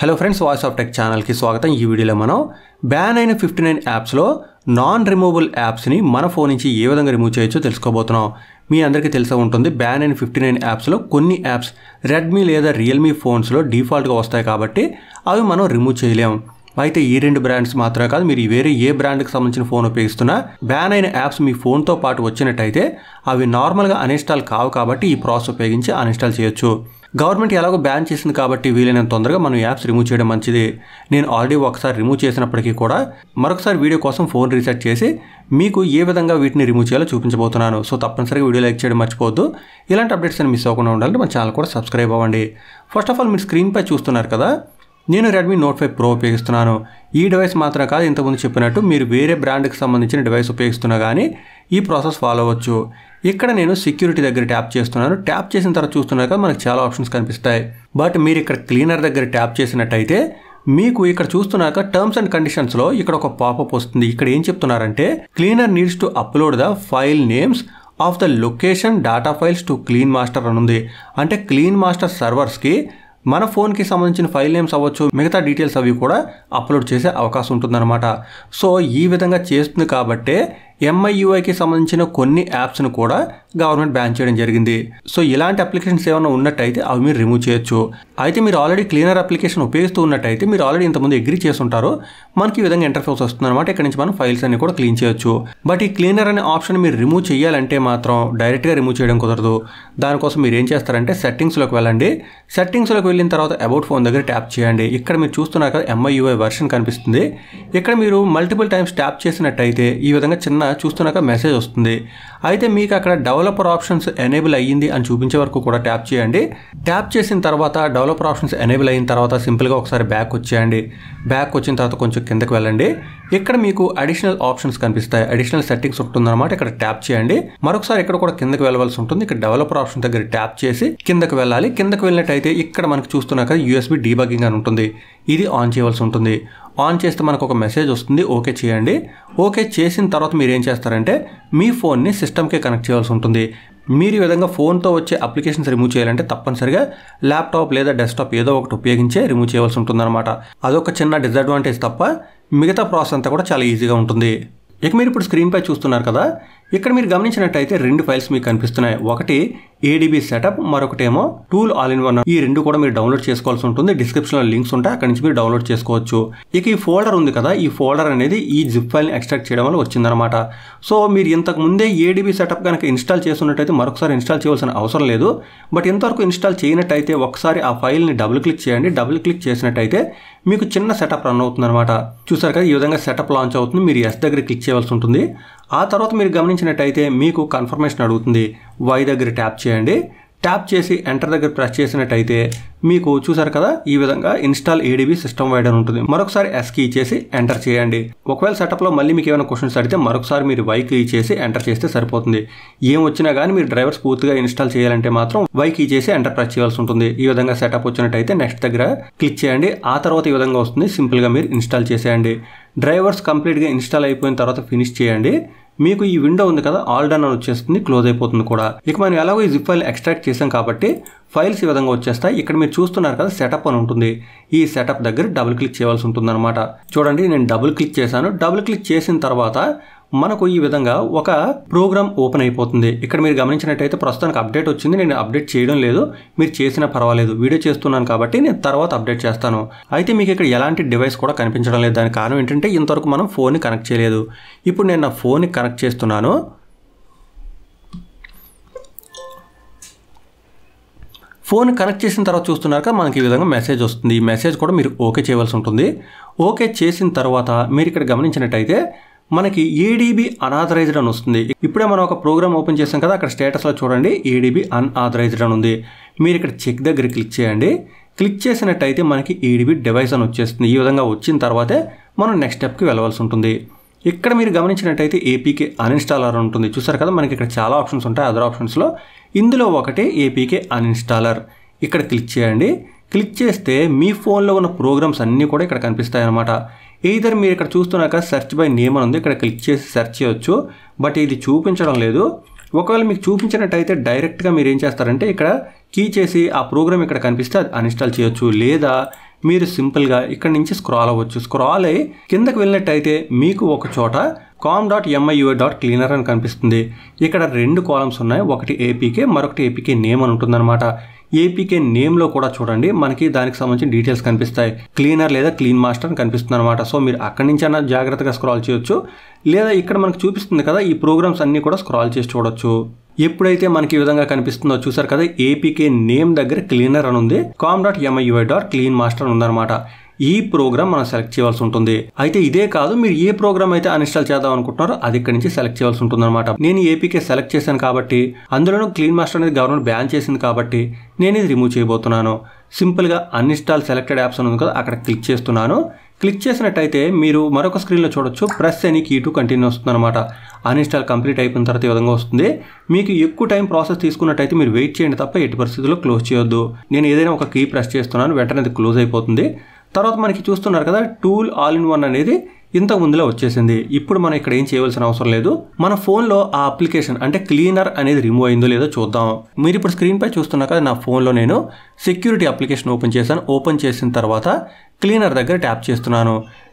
hello friends voice of tech ఛానల్కి స్వాగతం ఈ వీడియోలో మనం బ్యాన్ అయిన ఫిఫ్టీ నైన్ యాప్స్లో నాన్ రిమూవబుల్ యాప్స్ని మన ఫోన్ నుంచి ఏ విధంగా రిమూవ్ చేయొచ్చో తెలుసుకోబోతున్నాం మీ అందరికీ తెలిసే ఉంటుంది బ్యాన్ అయిన ఫిఫ్టీ నైన్ యాప్స్లో కొన్ని యాప్స్ రెడ్మీ లేదా రియల్మీ ఫోన్స్లో డిఫాల్ట్గా వస్తాయి కాబట్టి అవి మనం రిమూవ్ చేయలేము అయితే ఈ రెండు బ్రాండ్స్ మాత్రమే కాదు మీరు వేరే ఏ బ్రాండ్కి సంబంధించిన ఫోన్ ఉపయోగిస్తున్నా బ్యాన్ అయిన యాప్స్ మీ ఫోన్తో పాటు వచ్చినట్టయితే అవి నార్మల్గా అన్ఇన్స్టాల్ కావు కాబట్టి ఈ ప్రాసెస్ ఉపయోగించి అన్ఇన్స్టాల్ చేయొచ్చు గవర్నమెంట్ ఎలాగో బ్యాన్ చేసింది కాబట్టి వీలైనంత తొందరగా మనం యాప్స్ రిమూవ్ చేయడం మంచిది నేను ఆల్రెడీ ఒకసారి రిమూవ్ చేసినప్పటికీ కూడా మరొకసారి వీడియో కోసం ఫోన్ రీసెట్ చేసి మీకు ఏ విధంగా వీటిని రిమూవ్ చేయాలో చూపించబోతున్నాను సో తప్పనిసరిగా వీడియో లైక్ చేయడం మర్చిపోవద్దు ఇలాంటి అప్డేట్స్ అని మిస్ అవ్వకుండా ఉండాలంటే మన ఛానల్ కూడా సబ్స్క్రైబ్ అవ్వండి ఫస్ట్ ఆఫ్ ఆల్ మీరు స్క్రీన్పై చూస్తున్నారు కదా నేను రెడ్మీ నోట్ ఫైవ్ ప్రో ఉపయోగిస్తున్నాను ఈ డివైస్ మాత్రం కాదు ఇంతకుముందు చెప్పినట్టు మీరు వేరే బ్రాండ్కి సంబంధించిన డివైస్ ఉపయోగిస్తున్నా కానీ ఈ ప్రాసెస్ ఫాలో అవ్వచ్చు ఇక్కడ నేను సెక్యూరిటీ దగ్గర ట్యాప్ చేస్తున్నాను ట్యాప్ చేసిన తర్వాత చూస్తున్నాక మనకు చాలా ఆప్షన్స్ కనిపిస్తాయి బట్ మీరు ఇక్కడ క్లీనర్ దగ్గర ట్యాప్ చేసినట్టయితే మీకు ఇక్కడ చూస్తున్నాక టర్మ్స్ అండ్ కండిషన్స్లో ఇక్కడ ఒక పాపప్ వస్తుంది ఇక్కడ ఏం చెప్తున్నారంటే cleaner needs to upload the file names of the location data files to clean master అని ఉంది అంటే క్లీన్ మాస్టర్ సర్వర్స్కి మన ఫోన్కి సంబంధించిన ఫైల్ నేమ్స్ అవ్వచ్చు మిగతా డీటెయిల్స్ అవి కూడా అప్లోడ్ చేసే అవకాశం ఉంటుందన్నమాట సో ఈ విధంగా చేస్తుంది కాబట్టే ఎంఐయుఐకి సంబంధించిన కొన్ని యాప్స్ను కూడా గవర్నమెంట్ బ్యాన్ చేయడం జరిగింది సో ఇలాంటి అప్లికేషన్స్ ఏమైనా ఉన్నట్టయితే అవి మీరు రిమూవ్ చేయొచ్చు అయితే మీరు ఆల్రెడీ క్లీనర్ అప్లికేషన్ ఉపయోగిస్తూ ఉన్నట్టయితే మీరు ఆల్రెడీ ఎగ్రీ చేసి ఉంటారు మనకి ఈ విధంగా ఇంటర్ఫేస్ వస్తుంది అనమాట ఇక్కడ నుంచి మనం ఫైల్స్ అన్ని కూడా క్లీన్ చేయొచ్చు బట్ ఈ క్లీనర్ అనే ఆప్షన్ మీరు రిమూవ్ చేయాలంటే మాత్రం డైరెక్ట్గా రిమూవ్ చేయడం కుదరదు దానికోసం మీరు ఏం చేస్తారంటే సెట్టింగ్స్లోకి వెళ్ళండి సెట్టింగ్స్లోకి వెళ్ళిన తర్వాత అబౌట్ ఫోన్ దగ్గర ట్యాప్ చేయండి ఇక్కడ మీరు చూస్తున్నారు కదా ఎంఐయుఐ వర్షన్ కనిపిస్తుంది ఇక్కడ మీరు మల్టిపుల్ టైమ్స్ ట్యాప్ చేసినట్టయితే ఈ విధంగా చిన్న చూస్తున్నాక మెసేజ్ వస్తుంది అయితే మీకు అక్కడ డెవలపర్ ఆప్షన్స్ ఎనేబుల్ అయ్యింది అని చూపించే వరకు కూడా ట్యాప్ చేయండి ట్యాప్ చేసిన తర్వాత డెవలపర్ ఆప్షన్స్ ఎనేబుల్ అయిన తర్వాత సింపుల్గా ఒకసారి బ్యాక్ వచ్చేయండి బ్యాక్ వచ్చిన తర్వాత కొంచెం కిందకి వెళ్ళండి ఇక్కడ మీకు అడిషనల్ ఆప్షన్స్ కనిపిస్తాయి అడిషనల్ సెట్టింగ్స్ ఉంటుందన్నమాట ఇక్కడ ట్యాప్ చేయండి మరొకసారి ఇక్కడ కూడా కిందకి వెళ్ళవలసి ఉంటుంది ఇక్కడ డెవలపర్ ఆప్షన్ దగ్గర ట్యాప్ చేసి కిందకి వెళ్ళాలి కిందకి వెళ్ళినట్టయితే ఇక్కడ మనకు చూస్తున్నాక యూఎస్బి డీబగ్గింగ్ అని ఉంటుంది ఇది ఆన్ చేయవలసి ఉంటుంది ఆన్ చేస్తే మనకు ఒక మెసేజ్ వస్తుంది ఓకే చేయండి ఓకే చేసిన తర్వాత మీరు ఏం చేస్తారంటే మీ ఫోన్ని సిస్టమ్కే కనెక్ట్ చేయాల్సి ఉంటుంది మీరు ఈ విధంగా ఫోన్తో వచ్చే అప్లికేషన్స్ రిమూవ్ చేయాలంటే తప్పనిసరిగా ల్యాప్టాప్ లేదా డెస్క్టాప్ ఏదో ఒకటి ఉపయోగించే రిమూవ్ చేయాల్సి ఉంటుందన్నమాట అదొక చిన్న డిసడ్వాంటేజ్ తప్ప మిగతా ప్రాసెస్ అంతా కూడా చాలా ఈజీగా ఉంటుంది ఇక మీరు ఇప్పుడు స్క్రీన్పై చూస్తున్నారు కదా ఇక్కడ మీరు గమనించినట్టయితే రెండు ఫైల్స్ మీకు కనిపిస్తున్నాయి ఒకటి ఏడీబీ సెటప్ మరొకటేమో టూల్ ఆల్ ఇన్ వన్ ఈ రెండు కూడా మీరు డౌన్లోడ్ చేసుకోవాల్సి ఉంటుంది లో లింక్స్ ఉంటాయి అక్కడి నుంచి మీరు డౌన్లోడ్ చేసుకోవచ్చు ఇక ఈ ఫోల్డర్ ఉంది కదా ఈ ఫోల్డర్ అనేది ఈ జిప్ ఫైల్ని ఎక్స్ట్రాక్ట్ చేయడం వల్ల వచ్చిందనమాట సో మీరు ఇంతకు ముందే ఏడీబీ సెటప్ కనుక ఇన్స్టాల్ చేసినట్టయితే మరొకసారి ఇన్స్టాల్ చేయాల్సిన అవసరం లేదు బట్ ఇంతవరకు ఇన్స్టాల్ చేయనట్టయితే ఒకసారి ఆ ఫైల్ని డబుల్ క్లిక్ చేయండి డబుల్ క్లిక్ చేసినట్టయితే మీకు చిన్న సెటప్ రన్ అవుతుందన్నమాట చూసారు కదా ఈ విధంగా సెటప్ లాంచ్ అవుతుంది మీరు ఎస్ దగ్గర క్లిక్ చేయాల్సి ఉంటుంది ఆ తర్వాత మీరు గమనించినట్టయితే మీకు కన్ఫర్మేషన్ అడుగుతుంది వై దగ్గర ట్యాప్ చేయండి ట్యాప్ చేసి ఎంటర్ దగ్గర ప్రెస్ చేసినట్టయితే మీకు చూసారు కదా ఈ విధంగా ఇన్స్టాల్ ఏడిబి సిస్టమ్ వైడ్ అని ఉంటుంది మరొకసారి ఎస్ ఇచ్చేసి ఎంటర్ చేయండి ఒకవేళ సెటప్లో మళ్ళీ మీకు ఏమైనా క్వశ్చన్స్ అడిగితే మరొకసారి మీరు వై ఇచ్చేసి ఎంటర్ చేస్తే సరిపోతుంది ఏం వచ్చినా కానీ మీరు డ్రైవర్స్ పూర్తిగా ఇన్స్టాల్ చేయాలంటే మాత్రం వై ఇచ్చేసి ఎంటర్ ప్రెస్ చేయాల్సి ఉంటుంది ఈ విధంగా సెటప్ వచ్చినట్టయితే నెక్స్ట్ దగ్గర క్లిక్ చేయండి ఆ తర్వాత ఈ విధంగా వస్తుంది సింపుల్గా మీరు ఇన్స్టాల్ చేసేయండి డ్రైవర్స్ కంప్లీట్గా ఇన్స్టాల్ అయిపోయిన తర్వాత ఫినిష్ చేయండి మీకు ఈ విండో ఉంది కదా ఆల్ డన్ అని వచ్చేస్తుంది క్లోజ్ అయిపోతుంది కూడా ఇక మనం ఎలాగో ఈ జిప్ ఫైల్ ఎక్స్ట్రాక్ట్ చేసాం కాబట్టి ఫైల్స్ ఈ విధంగా వచ్చేస్తాయి ఇక్కడ మీరు చూస్తున్నారు కదా సెటప్ అని ఉంటుంది ఈ సెటప్ దగ్గర డబుల్ క్లిక్ చేయాల్సి ఉంటుంది చూడండి నేను డబుల్ క్లిక్ చేశాను డబుల్ క్లిక్ చేసిన తర్వాత మనకు ఈ విధంగా ఒక ప్రోగ్రామ్ ఓపెన్ అయిపోతుంది ఇక్కడ మీరు గమనించినట్టయితే ప్రస్తుతానికి అప్డేట్ వచ్చింది నేను అప్డేట్ చేయడం లేదు మీరు చేసినా పర్వాలేదు వీడియో చేస్తున్నాను కాబట్టి నేను తర్వాత అప్డేట్ చేస్తాను అయితే మీకు ఇక్కడ ఎలాంటి డివైస్ కూడా కనిపించడం లేదు దానికి కారణం ఏంటంటే ఇంతవరకు మనం ఫోన్ని కనెక్ట్ చేయలేదు ఇప్పుడు నేను నా ఫోన్ని కనెక్ట్ చేస్తున్నాను ఫోన్ కనెక్ట్ చేసిన తర్వాత చూస్తున్నాక మనకి ఈ విధంగా మెసేజ్ వస్తుంది ఈ మెసేజ్ కూడా మీరు ఓకే చేయవలసి ఉంటుంది ఓకే చేసిన తర్వాత మీరు ఇక్కడ గమనించినట్టయితే మనకి ఏడీబీ అన్ఆథరైజ్డ్ అని వస్తుంది ఇప్పుడే మనం ఒక ప్రోగ్రామ్ ఓపెన్ చేసాం కదా అక్కడ స్టేటస్లో చూడండి ఏడీబీ అన్ఆథరైజ్డ్ అని ఉంది మీరు ఇక్కడ చెక్ దగ్గర క్లిక్ చేయండి క్లిక్ చేసినట్టయితే మనకి ఏడీబీ డివైస్ అని వచ్చేస్తుంది ఈ విధంగా వచ్చిన తర్వాతే మనం నెక్స్ట్ స్టెప్కి వెళ్ళవలసి ఉంటుంది ఇక్కడ మీరు గమనించినట్టయితే ఏపీకే అన్ఇన్స్టాలర్ ఉంటుంది చూసారు కదా మనకి ఇక్కడ చాలా ఆప్షన్స్ ఉంటాయి అదర్ ఆప్షన్స్లో ఇందులో ఒకటి ఏపీకే అన్ఇన్స్టాలర్ ఇక్కడ క్లిక్ చేయండి క్లిక్ చేస్తే మీ ఫోన్లో ఉన్న ప్రోగ్రామ్స్ అన్నీ కూడా ఇక్కడ కనిపిస్తాయి అన్నమాట ఈధర్ మీరు ఇక్కడ చూస్తున్నాక సెర్చ్ బై నేమ్ అని ఉంది ఇక్కడ క్లిక్ చేసి సెర్చ్ చేయొచ్చు బట్ ఇది చూపించడం లేదు ఒకవేళ మీకు చూపించినట్టయితే డైరెక్ట్గా మీరు ఏం చేస్తారంటే ఇక్కడ కీ చేసి ఆ ప్రోగ్రామ్ ఇక్కడ కనిపిస్తే అది అన్ఇన్స్టాల్ చేయొచ్చు లేదా మీరు సింపుల్గా ఇక్కడ నుంచి స్క్రాల్ అవ్వచ్చు స్క్రాల్ అయ్యి కిందకు వెళ్ళినట్టయితే మీకు ఒక చోట com dot MIUI dot cleaner అని కనిపిస్తుంది ఇక్కడ రెండు కాలమ్స్ ఉన్నాయి ఒకటి ఏపీకే మరొకటి ఏపీకే నేమ్ అని ఉంటుందన్నమాట ఏపీకే నేమ్ లో కూడా చూడండి మనకి దానికి సంబంధించిన డీటెయిల్స్ కనిపిస్తాయి క్లీనర్ లేదా క్లీన్ మాస్టర్ అని కనిపిస్తుంది అనమాట సో మీరు అక్కడి నుంచి అన్న జాగ్రత్తగా స్క్రాల్ చేయొచ్చు లేదా ఇక్కడ మనకు చూపిస్తుంది కదా ఈ ప్రోగ్రామ్స్ అన్ని కూడా స్క్రాల్ చేసి చూడొచ్చు ఎప్పుడైతే మనకి ఈ విధంగా కనిపిస్తుందో చూసారు కదా ఏపీకే నేమ్ దగ్గర క్లీనర్ అని ఉంది com dot MI dot clean master ఉందన్నమాట ఈ ప్రోగ్రామ్ మనం సెలెక్ట్ చేయాల్సి ఉంటుంది అయితే ఇదే కాదు మీరు ఏ ప్రోగ్రామ్ అయితే అన్ఇన్స్టాల్ చేద్దాం అనుకుంటున్నారో అది ఇక్కడ నుంచి సెలెక్ట్ చేయాల్సి ఉంటుంది అనమాట నేను ఏపీకే సెలెక్ట్ చేశాను కాబట్టి అందులోనూ క్లీన్ మాస్టర్ అనేది గవర్నమెంట్ బ్యాన్ చేసింది కాబట్టి నేను ఇది రిమూవ్ చేయబోతున్నాను సింపుల్గా అన్ఇన్స్టాల్ సెలెక్టెడ్ యాప్స్ అని ఉంది కదా అక్కడ క్లిక్ చేస్తున్నాను క్లిక్ చేసినట్టయితే మీరు మరొక స్క్రీన్లో చూడొచ్చు ప్రెస్ అని కీ టు కంటిన్యూ వస్తుంది అనమాట అన్ఇన్స్టాల్ కంప్లీట్ అయిపోయిన తర్వాత ఈ విధంగా వస్తుంది మీకు ఎక్కువ టైం ప్రాసెస్ తీసుకున్నట్టయితే మీరు వెయిట్ చేయండి తప్ప ఎట్టి పరిస్థితుల్లో క్లోజ్ చేయొద్దు నేను ఏదైనా ఒక కీ ప్రెస్ చేస్తున్నాను వెంటనే అది క్లోజ్ అయిపోతుంది తర్వాత మనకి చూస్తున్నారు కదా టూల్ ఆల్ ఇన్ వన్ అనేది ఇంతకు ముందులో వచ్చేసింది ఇప్పుడు మనం ఇక్కడ ఏం చేయవలసిన అవసరం లేదు మన ఫోన్లో ఆ అప్లికేషన్ అంటే క్లీనర్ అనేది రిమూవ్ అయిందో లేదో చూద్దాం మీరు ఇప్పుడు స్క్రీన్పై చూస్తున్నా కదా నా ఫోన్లో నేను సెక్యూరిటీ అప్లికేషన్ ఓపెన్ చేశాను ఓపెన్ చేసిన తర్వాత క్లీనర్ దగ్గర ట్యాప్ చేస్తున్నాను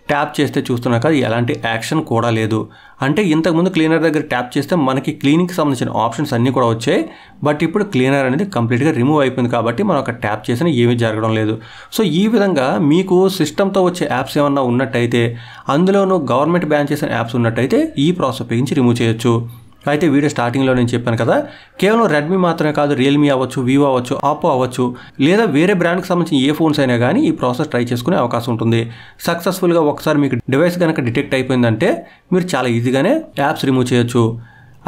ట్యాప్ చేస్తే చూస్తున్నా కదా ఎలాంటి యాక్షన్ కూడా లేదు అంటే ఇంతకుముందు క్లీనర్ దగ్గర ట్యాప్ చేస్తే మనకి క్లీనింగ్కి సంబంధించిన ఆప్షన్స్ అన్నీ కూడా వచ్చాయి బట్ ఇప్పుడు క్లీనర్ అనేది కంప్లీట్గా రిమూవ్ అయిపోయింది కాబట్టి మనం ఒక ట్యాప్ చేసినా ఏమీ జరగడం లేదు సో ఈ విధంగా మీకు సిస్టమ్తో వచ్చే యాప్స్ ఏమన్నా ఉన్నట్టయితే అందులోనూ గవర్నమెంట్ బ్యాన్ చేసిన యాప్స్ ఉన్నట్టయితే ఈ ప్రాసెస్ ఉపయోగించి రిమూవ్ చేయొచ్చు అయితే వీడియో స్టార్టింగ్లో నేను చెప్పాను కదా కేవలం రెడ్మీ మాత్రమే కాదు రియల్మీ అవ్వచ్చు వివో అవ్వచ్చు ఆపో అవ్వచ్చు లేదా వేరే బ్రాండ్కి సంబంధించిన ఏ ఫోన్స్ అయినా కానీ ఈ ప్రాసెస్ ట్రై చేసుకునే అవకాశం ఉంటుంది సక్సెస్ఫుల్గా ఒకసారి మీకు డివైస్ కనుక డిటెక్ట్ అయిపోయిందంటే మీరు చాలా ఈజీగానే యాప్స్ రిమూవ్ చేయొచ్చు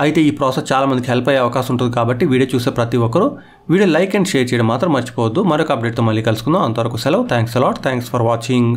అయితే ఈ ప్రాసెస్ చాలామందికి హెల్ప్ అయ్యే అవకాశం ఉంటుంది కాబట్టి వీడియో చూసే ప్రతి ఒక్కరూ వీడియో లైక్ అండ్ షేర్ చేయడం మాత్రం మర్చిపోవద్దు మరొక అప్డేట్తో మళ్ళీ కలుసుకుందాం అంతవరకు సెలవు thanks a lot thanks for watching